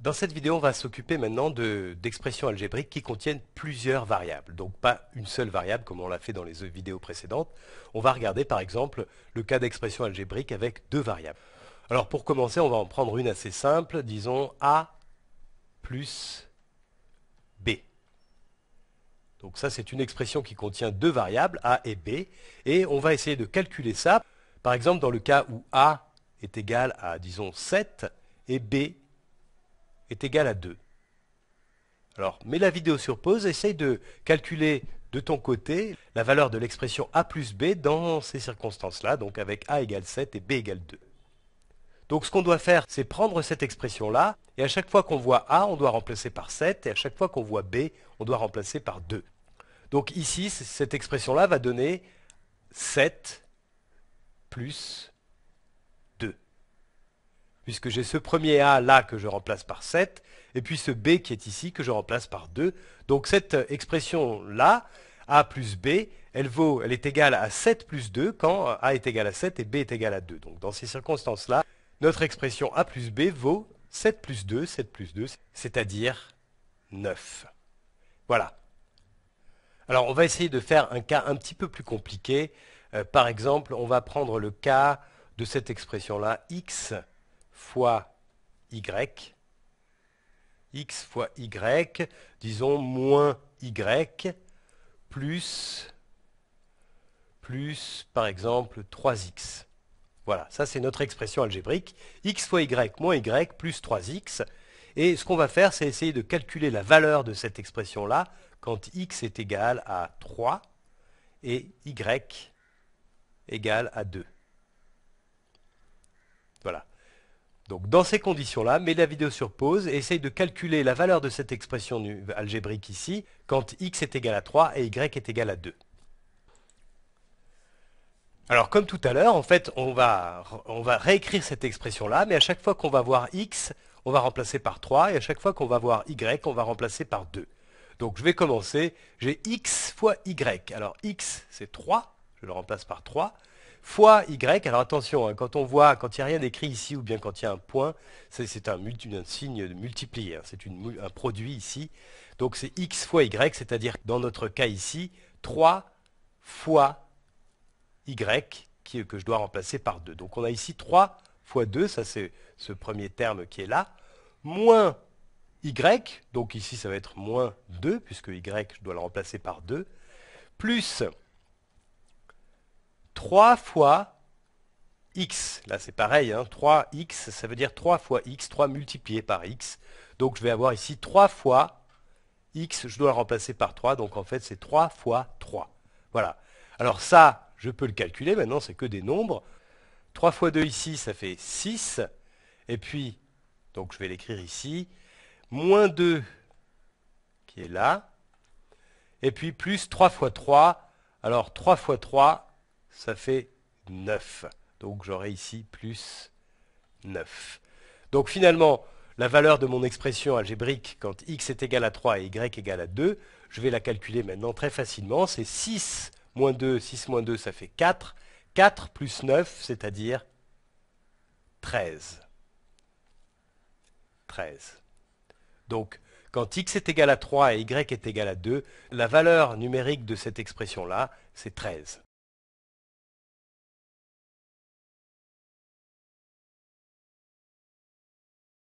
Dans cette vidéo, on va s'occuper maintenant d'expressions algébriques qui contiennent plusieurs variables, donc pas une seule variable comme on l'a fait dans les vidéos précédentes. On va regarder par exemple le cas d'expression algébrique avec deux variables. Alors pour commencer, on va en prendre une assez simple, disons A plus B. Donc ça c'est une expression qui contient deux variables, A et B, et on va essayer de calculer ça, par exemple dans le cas où A est égal à, disons, 7 et B est égal à 2. Alors, mets la vidéo sur pause, essaye de calculer de ton côté la valeur de l'expression a plus b dans ces circonstances-là, donc avec a égale 7 et b égale 2. Donc ce qu'on doit faire, c'est prendre cette expression-là, et à chaque fois qu'on voit a, on doit remplacer par 7, et à chaque fois qu'on voit b, on doit remplacer par 2. Donc ici, cette expression-là va donner 7 plus puisque j'ai ce premier A là que je remplace par 7, et puis ce B qui est ici que je remplace par 2. Donc cette expression là, A plus B, elle, vaut, elle est égale à 7 plus 2 quand A est égal à 7 et B est égal à 2. Donc dans ces circonstances-là, notre expression A plus B vaut 7 plus 2, 7 plus 2, c'est-à-dire 9. Voilà. Alors on va essayer de faire un cas un petit peu plus compliqué. Euh, par exemple, on va prendre le cas de cette expression-là, x fois y, x fois y, disons moins y, plus, plus par exemple 3x. Voilà, ça c'est notre expression algébrique, x fois y moins y plus 3x. Et ce qu'on va faire, c'est essayer de calculer la valeur de cette expression-là quand x est égal à 3 et y égal à 2. Voilà. Donc dans ces conditions-là, mets la vidéo sur pause et essaye de calculer la valeur de cette expression algébrique ici quand x est égal à 3 et y est égal à 2. Alors comme tout à l'heure, en fait, on va, réécrire cette expression-là, mais à chaque fois qu'on va voir x, on va remplacer par 3, et à chaque fois qu'on va voir y, on va remplacer par 2. Donc je vais commencer, j'ai x fois y. Alors x, c'est 3, je le remplace par 3 fois y. Alors attention, hein, quand on voit, quand il n'y a rien d'écrit ici ou bien quand il y a un point, c'est un, signe multiplié, multiplier. Hein. c'est un produit ici. Donc c'est x fois y, c'est-à-dire dans notre cas ici, 3 fois y qui, que je dois remplacer par 2. Donc on a ici 3 fois 2, ça c'est ce premier terme qui est là, moins y, donc ici ça va être moins 2, puisque y, je dois le remplacer par 2, plus 3 fois x. Là, c'est pareil, 3x, hein. ça veut dire 3 fois x, 3 multiplié par x. Donc, je vais avoir ici 3 fois x, je dois le remplacer par 3, donc en fait, c'est 3 fois 3. Voilà. Alors ça, je peux le calculer, maintenant, c'est que des nombres. 3 fois 2 ici, ça fait 6. Et puis, donc je vais l'écrire ici, moins 2 qui est là. Et puis plus 3 fois 3. Alors 3 fois 3, ça fait 9. Donc j'aurai ici plus 9. Donc finalement, la valeur de mon expression algébrique quand x est égal à 3 et y égal à 2, je vais la calculer maintenant très facilement. C'est 6 moins 2, 6 moins 2, ça fait 4. 4 plus 9, c'est-à-dire 13. 13. Donc, quand x est égal à 3 et y est égal à 2, la valeur numérique de cette expression-là, c'est 13.